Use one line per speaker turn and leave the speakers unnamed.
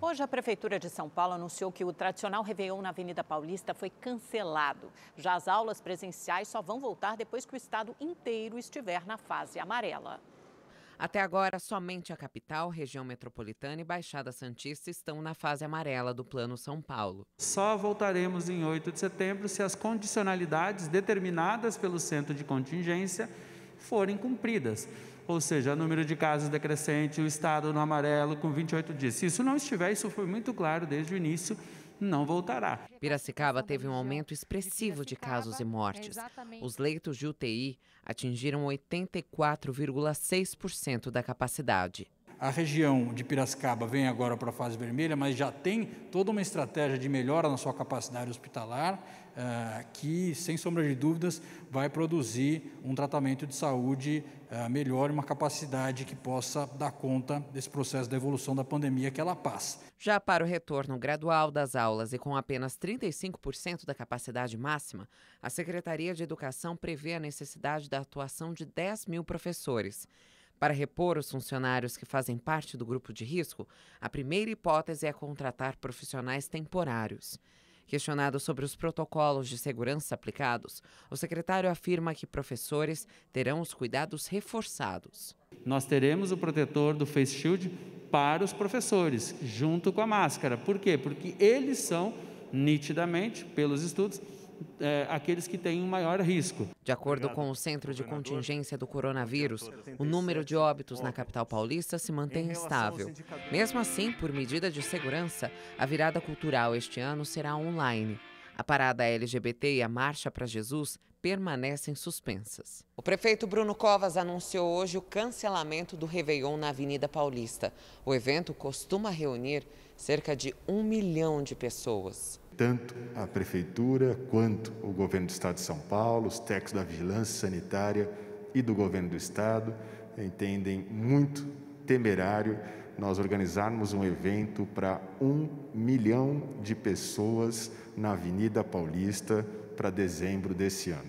Hoje, a Prefeitura de São Paulo anunciou que o tradicional Réveillon na Avenida Paulista foi cancelado. Já as aulas presenciais só vão voltar depois que o estado inteiro estiver na fase amarela. Até agora, somente a capital, região metropolitana e Baixada Santista estão na fase amarela do Plano São Paulo.
Só voltaremos em 8 de setembro se as condicionalidades determinadas pelo centro de contingência forem cumpridas ou seja, o número de casos decrescente, o estado no amarelo com 28 dias. Se isso não estiver, isso foi muito claro desde o início, não voltará. Piracicaba teve um aumento
expressivo de casos e mortes. Os leitos de UTI atingiram 84,6% da capacidade a
região de Piracicaba vem agora para a fase vermelha, mas já tem toda uma estratégia de melhora na sua capacidade hospitalar, uh, que, sem sombra de dúvidas, vai produzir um tratamento de saúde uh, melhor e uma capacidade que possa dar conta desse processo da evolução da pandemia que
ela passa. Já para o retorno gradual das aulas e com apenas 35% da capacidade máxima, a Secretaria de Educação prevê a necessidade da atuação de 10 mil professores. Para repor os funcionários que fazem parte do grupo de risco, a primeira hipótese é contratar profissionais temporários. Questionado sobre os protocolos de segurança aplicados, o secretário afirma que professores terão os cuidados reforçados.
Nós teremos o protetor do face shield para os professores, junto com a máscara. Por quê? Porque eles são, nitidamente, pelos estudos, é, aqueles que têm um maior risco. De acordo com
o Centro de Contingência do Coronavírus, o número de óbitos na capital paulista se mantém estável. Mesmo assim, por medida de segurança, a virada cultural este ano será online. A parada LGBT e a Marcha para Jesus permanecem suspensas. O prefeito Bruno Covas anunciou hoje o cancelamento do Réveillon na Avenida Paulista. O evento costuma reunir cerca de um milhão de pessoas
tanto a Prefeitura quanto o Governo do Estado de São Paulo, os técnicos da Vigilância Sanitária e do Governo do Estado entendem muito temerário nós organizarmos um evento para um milhão de pessoas na Avenida Paulista para dezembro desse ano.